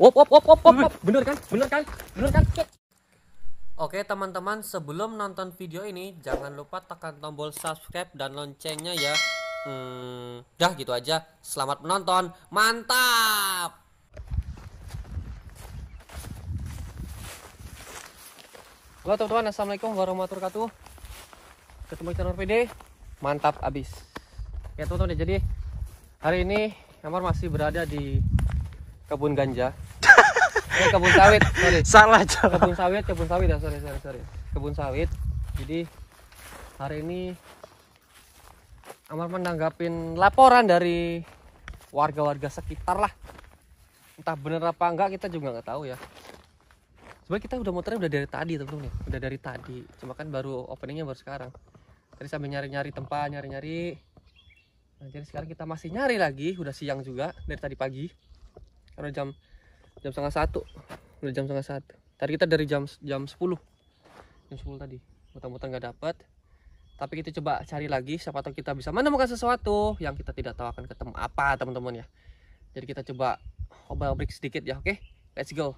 Wop wop wop wop wop. Bener kan? Bener kan? Bener kan? Oke teman-teman, sebelum nonton video ini jangan lupa tekan tombol subscribe dan loncengnya ya. Hmm, dah gitu aja. Selamat menonton. Mantap. Halo teman-teman, assalamualaikum warahmatullahi wabarakatuh. Ketemu channel PD. Mantap abis. Ya teman-teman, jadi hari ini Kamar masih berada di kebun ganja eh, kebun sawit sorry salah jawab. kebun sawit kebun sawit ya sorry sorry sorry kebun sawit jadi hari ini Amar menanggapin laporan dari warga-warga sekitar lah entah bener apa enggak kita juga nggak tahu ya sebenarnya kita udah muternya udah dari tadi temen udah dari tadi cuma kan baru openingnya baru sekarang tadi sambil nyari-nyari tempat nyari-nyari nah, jadi sekarang kita masih nyari lagi udah siang juga dari tadi pagi karena jam jam setengah satu udah jam setengah satu tadi kita dari jam jam 10 jam 10 tadi mutan-mutan nggak dapat tapi kita coba cari lagi siapa tahu kita bisa menemukan sesuatu yang kita tidak tahu akan ketemu apa teman-teman ya jadi kita coba obal break sedikit ya oke okay? let's go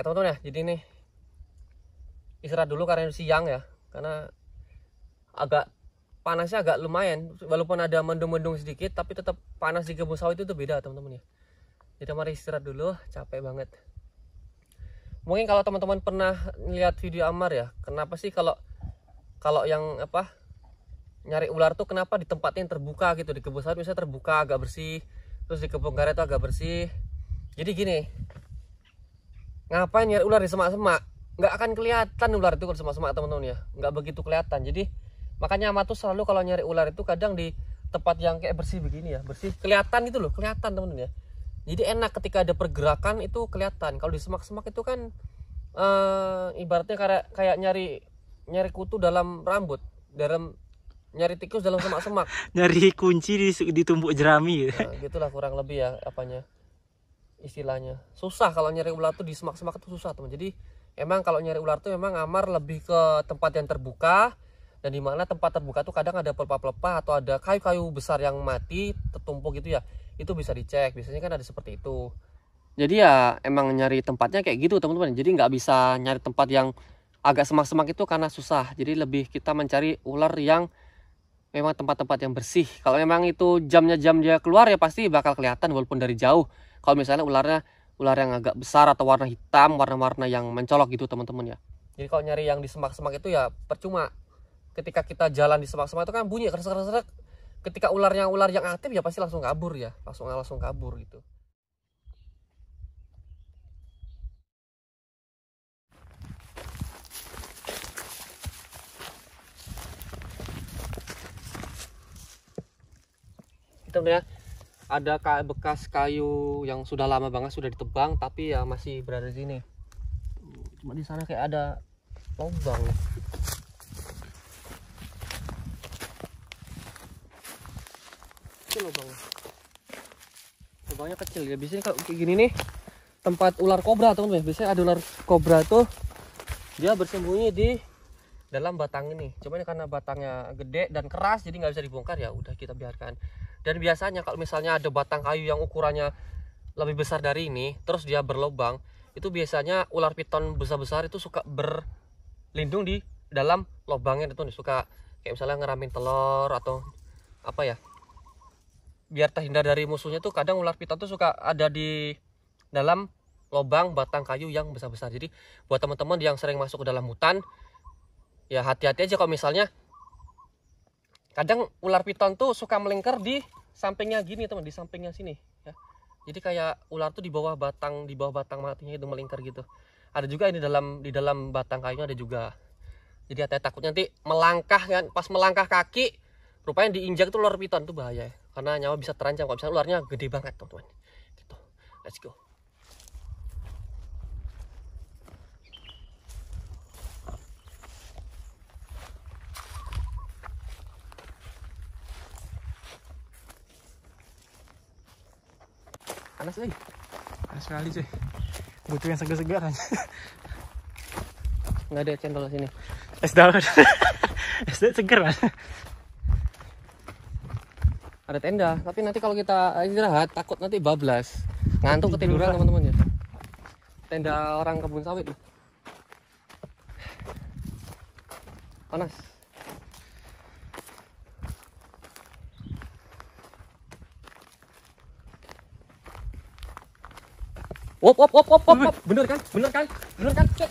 ya teman-teman ya jadi nih istirahat dulu karena siang ya karena agak panasnya agak lumayan walaupun ada mendung-mendung sedikit tapi tetap panas di kebun sawit itu beda teman-teman ya jadi mari istirahat dulu capek banget mungkin kalau teman-teman pernah lihat video Amar ya kenapa sih kalau kalau yang apa nyari ular tuh kenapa di tempat yang terbuka gitu di kebun sawit misalnya terbuka agak bersih terus di kebun karet tuh agak bersih jadi gini ngapain nyari ular di semak-semak nggak akan kelihatan ular itu kalau semak-semak teman-teman ya nggak begitu kelihatan jadi makanya ama tuh selalu kalau nyari ular itu kadang di tempat yang kayak bersih begini ya bersih kelihatan gitu loh kelihatan teman-teman ya jadi enak ketika ada pergerakan itu kelihatan kalau di semak-semak itu kan uh, ibaratnya kayak kayak nyari nyari kutu dalam rambut dalam nyari tikus dalam semak-semak nyari kunci di, tumbuk jerami nah, gitu. Nah, gitulah kurang lebih ya apanya istilahnya susah kalau nyari ular tuh di semak-semak itu susah teman jadi emang kalau nyari ular tuh memang amar lebih ke tempat yang terbuka dan di tempat terbuka tuh kadang ada pelepah-pelepah atau ada kayu-kayu besar yang mati tertumpuk gitu ya itu bisa dicek biasanya kan ada seperti itu jadi ya emang nyari tempatnya kayak gitu teman-teman jadi nggak bisa nyari tempat yang agak semak-semak itu karena susah jadi lebih kita mencari ular yang memang tempat-tempat yang bersih kalau memang itu jamnya jam dia keluar ya pasti bakal kelihatan walaupun dari jauh kalau misalnya ularnya ular yang agak besar atau warna hitam warna-warna yang mencolok gitu teman-teman ya jadi kalau nyari yang di semak-semak itu ya percuma ketika kita jalan di semak-semak itu kan bunyi keresek-keresek ketika ularnya ular yang aktif ya pasti langsung kabur ya langsung langsung kabur gitu hitam ya ada bekas kayu yang sudah lama banget sudah ditebang tapi ya masih berada di sini cuma di sana kayak ada lubang Kecil lubangnya kecil ya biasanya kalau kayak gini nih tempat ular kobra teman ya biasanya ada ular kobra tuh dia bersembunyi di dalam batang ini Cuma ini karena batangnya gede dan keras jadi nggak bisa dibongkar ya udah kita biarkan dan biasanya kalau misalnya ada batang kayu yang ukurannya lebih besar dari ini terus dia berlobang itu biasanya ular piton besar-besar itu suka berlindung di dalam lobangnya itu suka kayak misalnya ngeramin telur atau apa ya biar terhindar dari musuhnya tuh kadang ular piton tuh suka ada di dalam lobang batang kayu yang besar-besar jadi buat teman-teman yang sering masuk ke dalam hutan ya hati-hati aja kalau misalnya kadang ular piton tuh suka melingkar di sampingnya gini teman di sampingnya sini ya jadi kayak ular tuh di bawah batang di bawah batang matinya itu melingkar gitu ada juga ini dalam di dalam batang kayunya ada juga jadi hati takut nanti melangkah kan pas melangkah kaki rupanya diinjak itu ular piton tuh bahaya ya. karena nyawa bisa terancam kalau misalnya ularnya gede banget teman-teman gitu let's go panas lagi panas sekali sih butuh yang segar-segar kan nggak ada cendol sini es dawet es dawet segar kan ada tenda tapi nanti kalau kita istirahat takut nanti bablas ngantuk ketiduran teman-teman ya tenda orang kebun sawit panas Wop wop wop wop wop. Bener kan? Bener kan? Bener kan? Cek.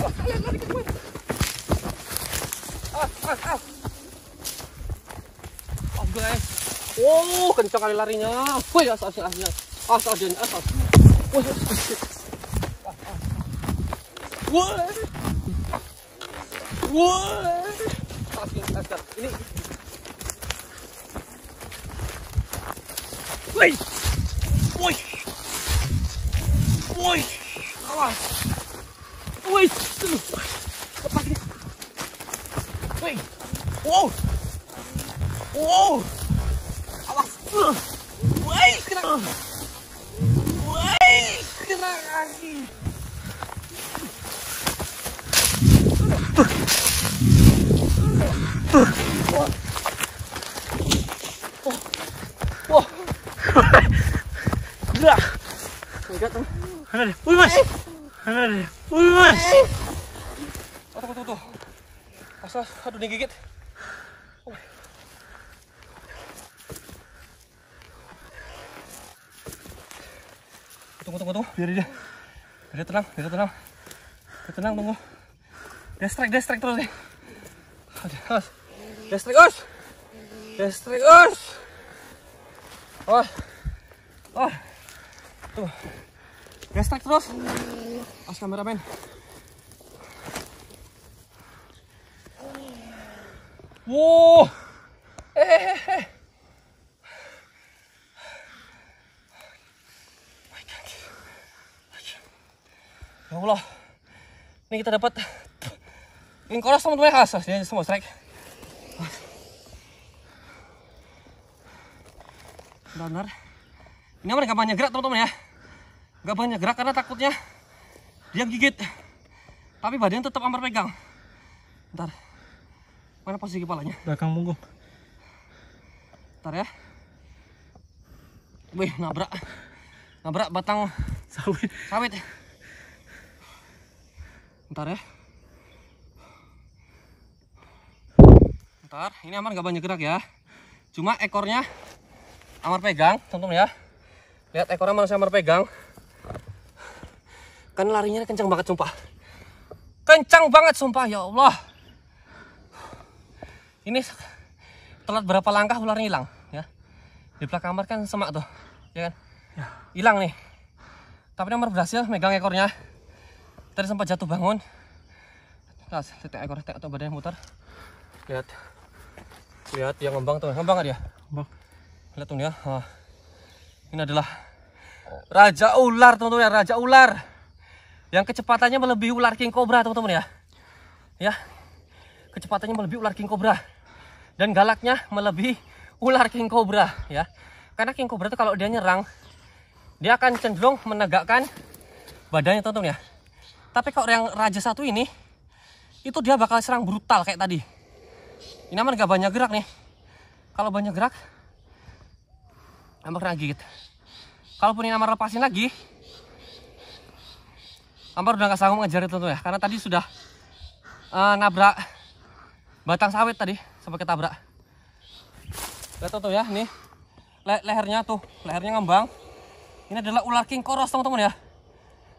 Awas kalian lari ke gue. Ah, ah, ah. Oke. Wow, kencang kali larinya. Woi, asal. Asal awas. asal. awas awas. Woi. Woi. Ini. Woi. Ui! Ui! Ui! Uou! Uou! Ui! Caraca! Ui! Caraca! Oh! Oh! Gerak! Oh my god! Oh, tunggu, Asal, aduh, digigit. Biar dia. Biar dia tenang, biar dia tenang. Dia tenang, tunggu. Dia strike, dia strike terus nih. Aduh, Dia strike, os. Dia strike, os. Os. Oh. Gestek terus. Awas kameramen. Wow. Eh. eh, eh. Ya Allah. Ini kita dapat Ingkoras teman-teman khas jadi semua strike. Benar. Ini apa kampanye gerak teman-teman ya nggak banyak gerak karena takutnya dia gigit tapi badannya tetap amar pegang ntar mana posisi kepalanya belakang punggung ntar ya wih nabrak nabrak batang sawit sawit ntar ya ntar ini aman nggak banyak gerak ya cuma ekornya amar pegang teman ya lihat ekornya masih amar pegang Kan larinya kencang banget sumpah. Kencang banget sumpah ya Allah. Ini telat berapa langkah ularnya hilang ya. Di belakang kamar kan semak tuh. Ya kan? Ya. Hilang nih. Tapi nomor berhasil megang ekornya. Tadi sempat jatuh bangun. Nah, titik ekor titik atau badannya muter. Lihat. Lihat yang ngembang tuh. Ngembang gak dia? Ngembang. Lihat tuh dia. ya. Ini adalah Raja ular teman-teman ya, Raja ular yang kecepatannya melebihi ular king cobra teman-teman ya ya kecepatannya melebihi ular king cobra dan galaknya melebihi ular king cobra ya karena king cobra itu kalau dia nyerang dia akan cenderung menegakkan badannya teman-teman ya tapi kalau yang raja satu ini itu dia bakal serang brutal kayak tadi ini aman gak banyak gerak nih kalau banyak gerak nambah kena gigit kalaupun ini aman lepasin lagi Ampar udah gak sanggup ngejar itu tuh ya, karena tadi sudah uh, nabrak batang sawit tadi sampai ketabrak. Lihat tuh ya, nih le lehernya tuh, lehernya ngembang. Ini adalah ular king koros teman-teman ya.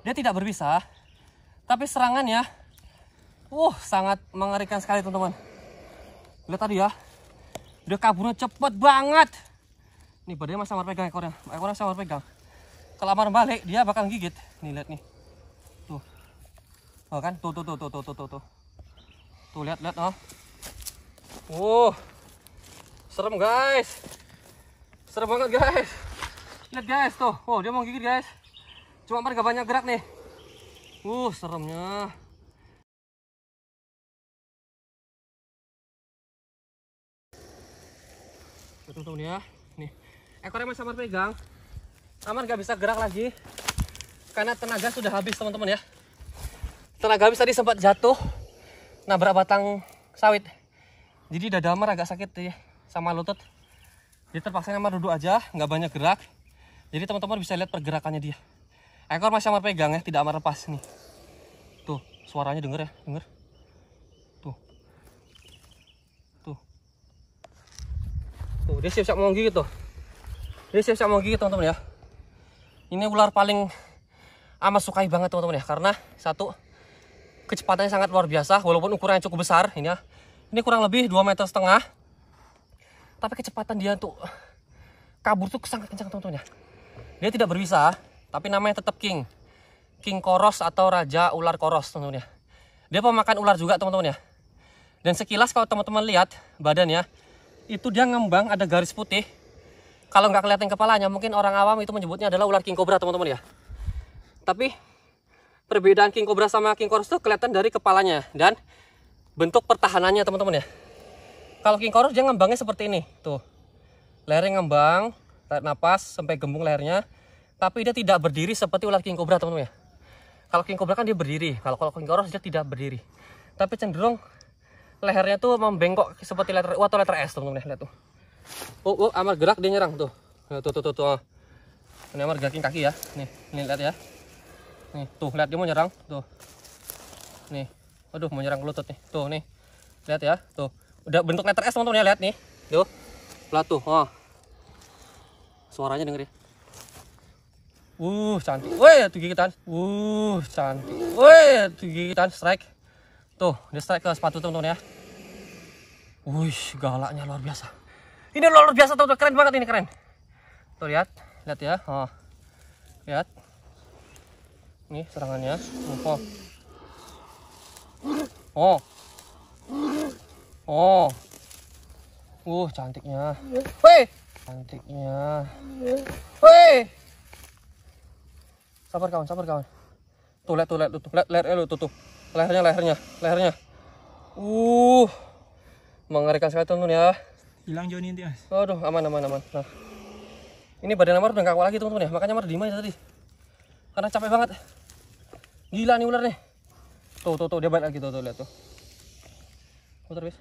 Dia tidak berbisa tapi serangannya, uh sangat mengerikan sekali teman-teman. Lihat tadi ya, dia kaburnya cepet banget. Nih badannya masih samar pegang ekornya, ekornya samar pegang. Kalau amar balik dia bakal gigit. Nih lihat nih tuh oh kan tuh tuh tuh tuh tuh tuh tuh tuh tuh lihat lihat oh wow serem guys serem banget guys lihat guys tuh Oh dia mau gigit guys cuma mereka banyak gerak nih uh seremnya tuh nih ya nih ekornya masih aman pegang Aman gak bisa gerak lagi karena tenaga sudah habis teman-teman ya tenaga habis tadi sempat jatuh nabrak batang sawit jadi damar agak sakit ya sama lutut jadi terpaksa nama duduk aja nggak banyak gerak jadi teman-teman bisa lihat pergerakannya dia ekor masih amar pegang ya tidak amar lepas nih tuh suaranya denger ya denger tuh tuh tuh dia siap-siap mau gigit tuh dia siap-siap mau gigit teman-teman ya ini ular paling amat sukai banget teman-teman ya karena satu kecepatannya sangat luar biasa walaupun ukurannya cukup besar ini ya ini kurang lebih 2 meter setengah tapi kecepatan dia untuk kabur tuh sangat kencang teman-teman ya dia tidak berbisa tapi namanya tetap king king koros atau raja ular koros teman-teman ya dia pemakan ular juga teman-teman ya dan sekilas kalau teman-teman lihat badannya itu dia ngembang ada garis putih kalau nggak kelihatan kepalanya mungkin orang awam itu menyebutnya adalah ular king cobra teman-teman ya tapi perbedaan king cobra sama king chorus itu kelihatan dari kepalanya dan bentuk pertahanannya teman-teman ya kalau king chorus dia ngembangnya seperti ini tuh lehernya ngembang tarik napas sampai gembung lehernya tapi dia tidak berdiri seperti ular king cobra teman-teman ya kalau king cobra kan dia berdiri kalau kalau king chorus dia tidak berdiri tapi cenderung lehernya tuh membengkok seperti letter U atau letter S teman-teman ya lihat tuh oh, oh amar gerak dia nyerang tuh tuh tuh tuh, tuh. ini amar gerakin kaki ya nih nih lihat ya nih tuh lihat dia mau nyerang tuh nih aduh mau nyerang lutut nih tuh nih lihat ya tuh udah bentuk letter S teman-teman ya lihat nih tuh lihat tuh oh suaranya denger ya uh cantik woi tuh gigitan uh cantik woi tuh gigitan strike tuh dia strike ke sepatu teman-teman ya wih galaknya luar biasa ini luar biasa teman-teman keren banget ini keren tuh lihat lihat ya oh lihat Nih serangannya. Oh. Oh. Oh. Uh, cantiknya. Woi. Cantiknya. Woi. Sabar kawan, sabar kawan. Tuh lihat tuh lihat tuh, lihat leher lu tuh tuh. Lehernya, lehernya, lehernya. Uh. Mengerikan sekali teman ya. Hilang jauh nih dia. Aduh, aman aman aman. Nah. Ini badan Amar udah gak kuat lagi teman-teman ya. Makanya Amar diem aja tadi. Karena capek banget. Gila nih ular nih. Tuh tuh tuh dia balik lagi tuh tuh lihat tuh. Putar bis.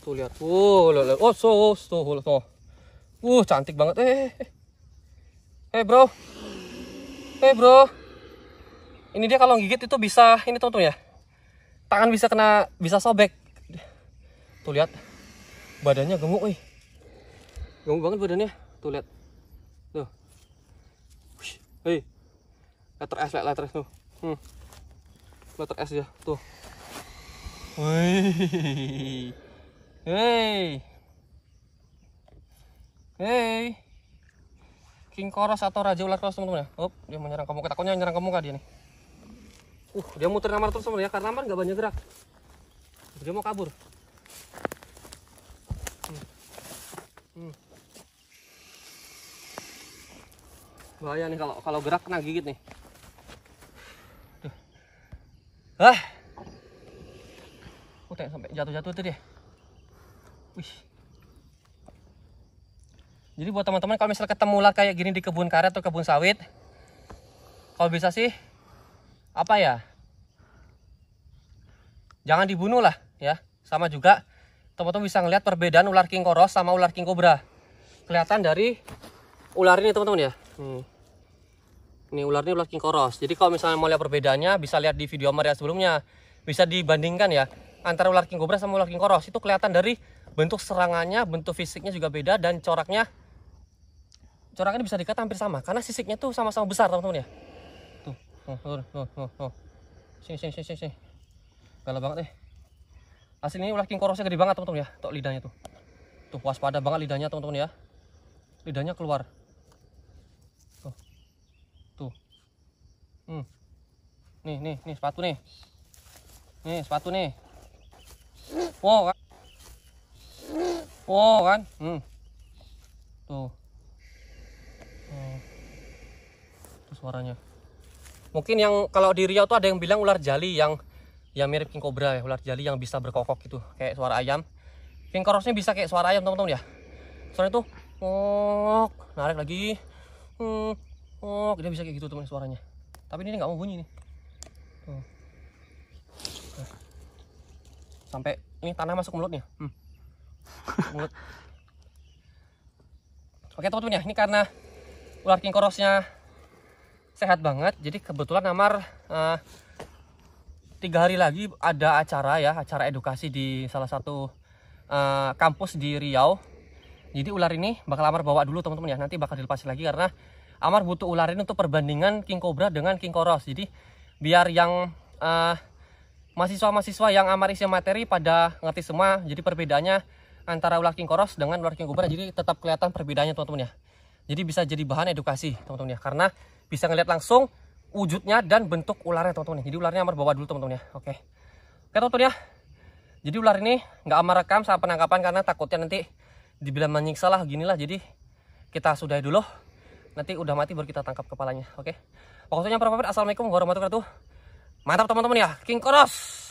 Tuh lihat. oh lihat. Oh, so, so, tuh. Uh, cantik banget. Eh, eh. Eh, eh. bro. Eh, bro. Ini dia kalau gigit itu bisa ini tuh tuh ya. Tangan bisa kena bisa sobek. Tuh lihat. Badannya gemuk, wih. Gemuk banget badannya. Tuh lihat. Tuh hei letter S lek letter S tuh hmm. letter S ya tuh Wih. Hei. Hei. King Koros atau Raja Ular Koros teman-teman ya. Up, dia menyerang kamu. Takutnya nyerang kamu kah dia nih? Uh, dia muter kamar terus teman ya karena kamar nggak banyak gerak. Dia mau kabur. Hmm. Hmm. bahaya nih kalau kalau gerak kena gigit nih tuh ah aku sampai jatuh-jatuh itu dia ya. wih jadi buat teman-teman kalau misal ketemu lah kayak gini di kebun karet atau kebun sawit kalau bisa sih apa ya jangan dibunuh lah ya sama juga teman-teman bisa ngelihat perbedaan ular king koros sama ular king kobra kelihatan dari ular ini teman-teman ya hmm. Ini ular ini ular king koros. Jadi kalau misalnya mau lihat perbedaannya bisa lihat di video Maria sebelumnya. Bisa dibandingkan ya antara ular king cobra sama ular king koros. Itu kelihatan dari bentuk serangannya, bentuk fisiknya juga beda dan coraknya coraknya bisa dikata hampir sama karena sisiknya tuh sama-sama besar teman-teman ya tuh tuh tuh tuh tuh sini sini sini sini galak banget nih. asli ini ular king korosnya gede banget teman-teman ya tuh lidahnya tuh tuh waspada banget lidahnya teman-teman ya lidahnya keluar hmm. nih nih nih sepatu nih nih sepatu nih wow kan wow kan hmm. tuh hmm. Tuh suaranya mungkin yang kalau di Riau tuh ada yang bilang ular jali yang yang mirip king cobra ya ular jali yang bisa berkokok gitu kayak suara ayam king korosnya bisa kayak suara ayam teman-teman ya Suara tuh ngok narik lagi Oh, dia bisa kayak gitu teman suaranya tapi ini nggak mau bunyi nih tuh. sampai ini tanah masuk mulutnya hmm. mulut oke teman-teman ya ini karena ular king korosnya sehat banget jadi kebetulan Amar uh, tiga hari lagi ada acara ya acara edukasi di salah satu uh, kampus di Riau jadi ular ini bakal Amar bawa dulu teman-teman ya nanti bakal dilepas lagi karena Amar butuh ularin untuk perbandingan king cobra dengan king koros. Jadi biar yang mahasiswa eh, mahasiswa-mahasiswa yang Amar isi materi pada ngerti semua. Jadi perbedaannya antara ular king koros dengan ular king cobra. Jadi tetap kelihatan perbedaannya teman-teman ya. Jadi bisa jadi bahan edukasi teman-teman ya. Karena bisa ngelihat langsung wujudnya dan bentuk ularnya teman-teman. Ya. Jadi ularnya Amar bawa dulu teman-teman ya. Oke. Oke teman-teman ya. Jadi ular ini nggak Amar rekam saat penangkapan karena takutnya nanti dibilang menyiksa lah ginilah. Jadi kita sudahi dulu nanti udah mati baru kita tangkap kepalanya oke okay? pokoknya para pamit assalamualaikum warahmatullahi wabarakatuh mantap teman-teman ya king koros